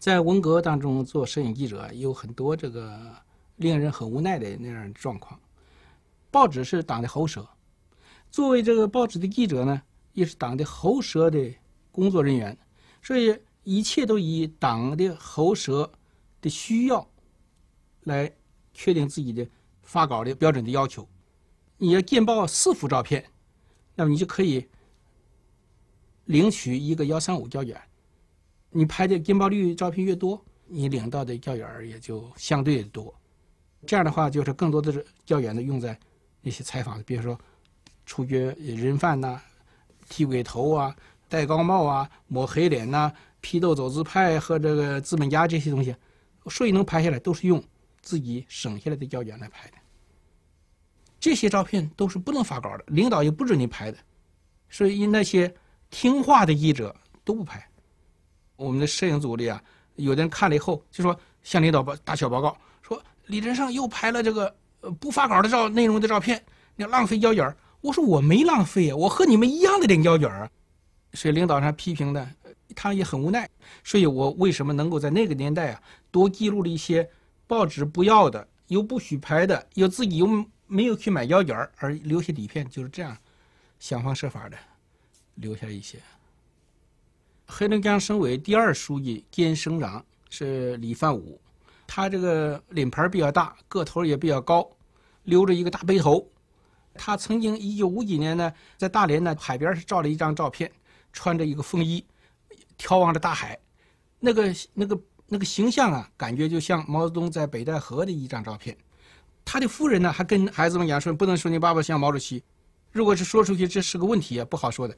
在文革当中做摄影记者有很多这个令人很无奈的那样状况。报纸是党的喉舌，作为这个报纸的记者呢，也是党的喉舌的工作人员，所以一切都以党的喉舌的需要来确定自己的发稿的标准的要求。你要见报四幅照片，那么你就可以领取一个幺三五胶卷。你拍的劲爆率照片越多，你领到的教员也就相对多。这样的话，就是更多的是教员的用在那些采访，比如说处决人犯呐、剃鬼头啊、戴高帽啊、抹黑脸呐、批斗走资派和这个资本家这些东西。所以能拍下来都是用自己省下来的胶卷来拍的。这些照片都是不能发稿的，领导也不准你拍的。所以那些听话的记者都不拍。我们的摄影组里啊，有的人看了以后就说向领导报打小报告，说李振胜又拍了这个不发稿的照内容的照片，你浪费胶卷。我说我没浪费啊，我和你们一样的领胶卷啊。所以领导上批评的，他也很无奈。所以我为什么能够在那个年代啊，多记录了一些报纸不要的，又不许拍的，又自己又没有去买胶卷而留下底片，就是这样，想方设法的留下一些。黑龙江省委第二书记兼省长是李范武，他这个脸盘比较大，个头也比较高，留着一个大背头。他曾经一九五几年呢，在大连呢海边是照了一张照片，穿着一个风衣，眺望着大海，那个那个那个形象啊，感觉就像毛泽东在北戴河的一张照片。他的夫人呢，还跟孩子们讲说，不能说你爸爸像毛主席，如果是说出去，这是个问题啊，不好说的。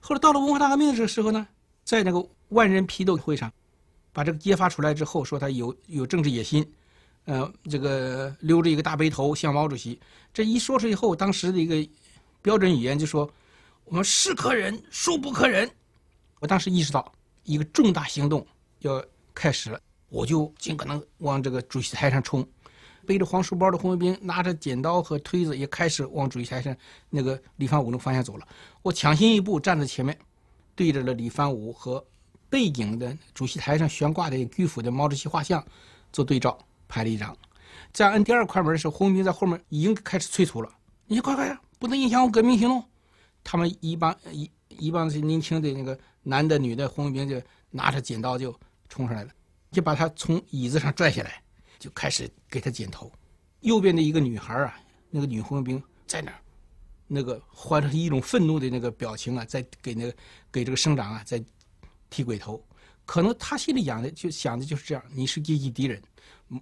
后来到了文化大革命的时候呢。在那个万人批斗会上，把这个揭发出来之后，说他有有政治野心，呃，这个留着一个大背头像毛主席，这一说出以后，当时的一个标准语言就说：“我们是可忍，孰不可忍。”我当时意识到一个重大行动要开始了，我就尽可能往这个主席台上冲，背着黄书包的红卫兵拿着剪刀和推子也开始往主席台上那个李方五的方向走了，我抢先一步站在前面。对着了李凡武和背景的主席台上悬挂的巨幅的毛主席画像做对照拍了一张。再按第二快门的时，候，红卫兵在后面已经开始催促了：“你快快呀，不能影响我革命行动！”他们一帮一一帮是年轻的那个男的女的红卫兵就拿着剪刀就冲上来了，就把他从椅子上拽下来，就开始给他剪头。右边的一个女孩啊，那个女红卫兵在哪儿？那个换成一种愤怒的那个表情啊，在给那个给这个省长啊在剃鬼头，可能他心里想的就想的就是这样，你是阶级敌人，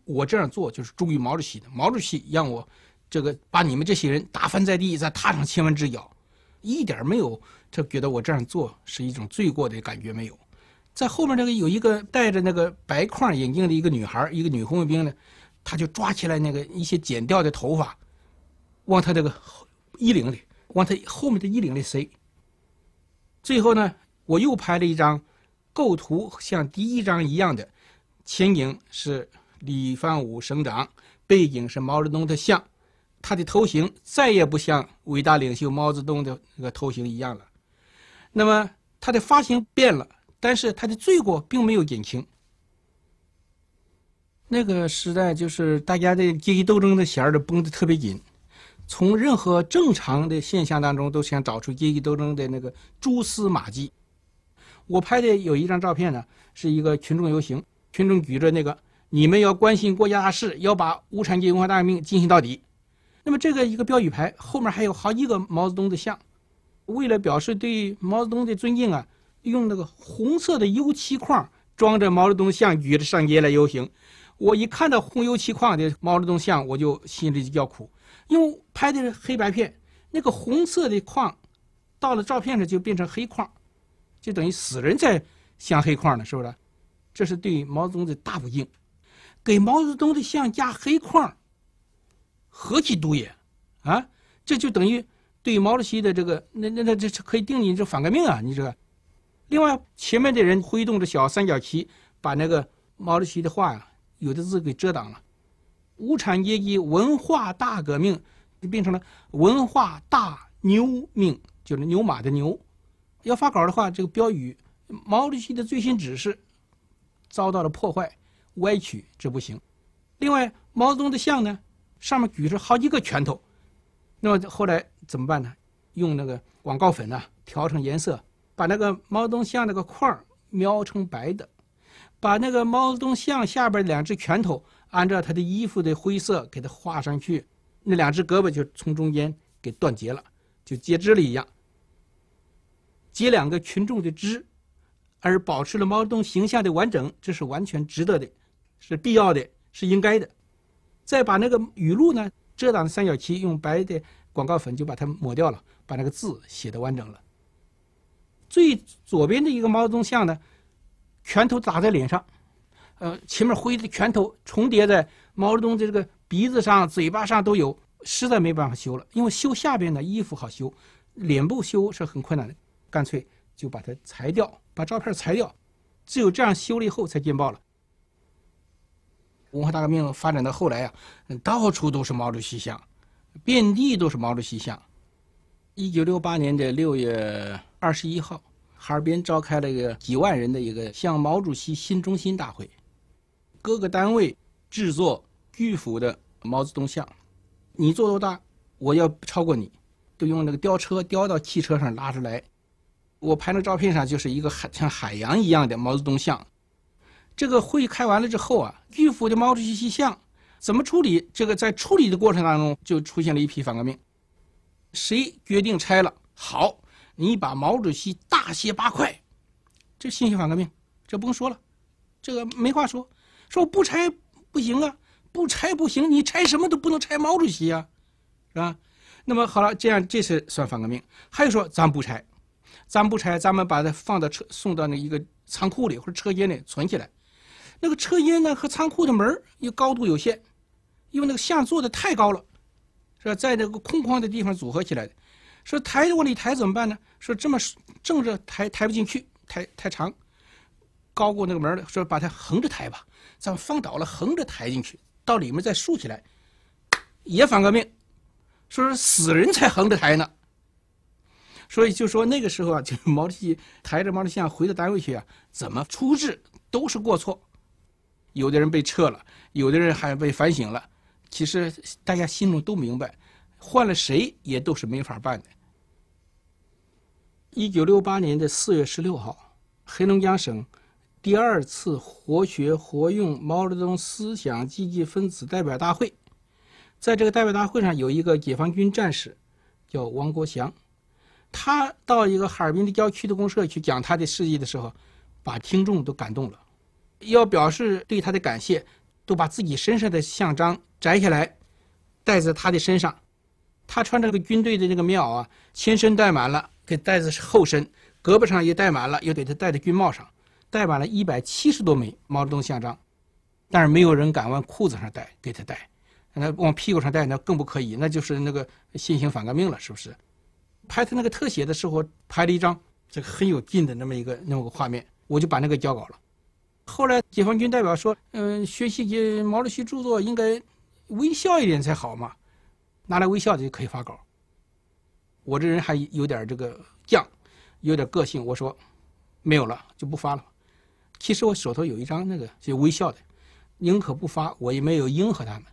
我这样做就是忠于毛主席的，毛主席让我这个把你们这些人打翻在地，再踏上千万只脚，一点没有他觉得我这样做是一种罪过的感觉没有，在后面那个有一个戴着那个白框眼镜的一个女孩，一个女红卫兵呢，她就抓起来那个一些剪掉的头发，往他这个。衣领里往他后面的衣领里塞。最后呢，我又拍了一张构图像第一张一样的，前景是李范武省长，背景是毛泽东的像，他的头型再也不像伟大领袖毛泽东的那个头型一样了。那么他的发型变了，但是他的罪过并没有减轻。那个时代就是大家的阶级斗争的弦儿都绷得特别紧。从任何正常的现象当中都想找出阶级斗争的那个蛛丝马迹。我拍的有一张照片呢，是一个群众游行，群众举着那个“你们要关心国家大事，要把无产阶级文化大革命进行到底”。那么这个一个标语牌后面还有好几个毛泽东的像。为了表示对毛泽东的尊敬啊，用那个红色的油漆框装着毛泽东像举着上街来游行。我一看到红油漆框的毛泽东像，我就心里就叫苦。因为拍的是黑白片，那个红色的框，到了照片上就变成黑框，就等于死人在镶黑框呢，是不是？这是对毛泽东的大不敬，给毛泽东的像加黑框，何其毒也！啊，这就等于对毛主席的这个，那那那这可以定你这反革命啊！你这，另外前面的人挥动着小三角旗，把那个毛主席的画呀，有的字给遮挡了。无产阶级文化大革命，就变成了文化大牛命，就是牛马的牛。要发稿的话，这个标语“毛主席的最新指示”遭到了破坏、歪曲，这不行。另外，毛泽东的像呢，上面举着好几个拳头。那么后来怎么办呢？用那个广告粉呢调成颜色，把那个毛泽东像那个块儿描成白的。把那个毛泽东像下边两只拳头按照他的衣服的灰色给他画上去，那两只胳膊就从中间给断截了，就截肢了一样，截两个群众的肢，而保持了毛泽东形象的完整，这是完全值得的，是必要的，是应该的。再把那个语录呢遮挡的三角旗用白的广告粉就把它抹掉了，把那个字写的完整了。最左边的一个毛泽东像呢。拳头打在脸上，呃，前面挥的拳头重叠在毛泽东的这个鼻子上、嘴巴上都有，实在没办法修了。因为修下边的衣服好修，脸部修是很困难的，干脆就把它裁掉，把照片裁掉。只有这样修了以后才见报了。文化大革命发展到后来呀，到处都是毛主席像，遍地都是毛主席像。一九六八年的六月二十一号。哈尔滨召开了一个几万人的一个向毛主席新中心大会，各个单位制作巨幅的毛泽东像，你做多大，我要超过你，都用那个吊车吊到汽车上拉出来，我拍那照片上就是一个海像海洋一样的毛泽东像。这个会开完了之后啊，巨幅的毛主席像怎么处理？这个在处理的过程当中就出现了一批反革命，谁决定拆了好。你把毛主席大卸八块，这信息反革命，这不用说了，这个没话说。说不拆不行啊，不拆不行。你拆什么都不能拆毛主席啊，是吧？那么好了，这样这次算反革命。还有说，咱不拆，咱不拆，咱们把它放到车，送到那一个仓库里或者车间里存起来。那个车间呢和仓库的门又高度有限，因为那个像做的太高了，是吧？在那个空旷的地方组合起来的。说抬往里抬怎么办呢？说这么正着抬抬不进去，抬太长，高过那个门了。说把它横着抬吧，咱们放倒了，横着抬进去，到里面再竖起来，也反革命。说是死人才横着抬呢。所以就说那个时候啊，就是毛主席抬着毛主席像回到单位去啊，怎么处置都是过错，有的人被撤了，有的人还被反省了。其实大家心中都明白。换了谁也都是没法办的。一九六八年的四月十六号，黑龙江省第二次活学活用毛泽东思想积极分子代表大会，在这个代表大会上，有一个解放军战士叫王国祥，他到一个哈尔滨的郊区的公社去讲他的事迹的时候，把听众都感动了。要表示对他的感谢，都把自己身上的像章摘下来，戴在他的身上。他穿着个军队的那个棉袄啊，前身戴满了，给戴在后身，胳膊上也戴满了，又给他戴在军帽上，戴满了一百七十多枚毛泽东像章，但是没有人敢往裤子上戴，给他戴，那往屁股上戴那更不可以，那就是那个新型反革命了，是不是？拍他那个特写的时候，拍了一张这个很有劲的那么一个那么个画面，我就把那个交稿了。后来解放军代表说：“嗯，学习毛主席著作应该微笑一点才好嘛。”拿来微笑的就可以发稿。我这人还有点这个犟，有点个性。我说没有了就不发了。其实我手头有一张那个就微笑的，宁可不发，我也没有迎合他们。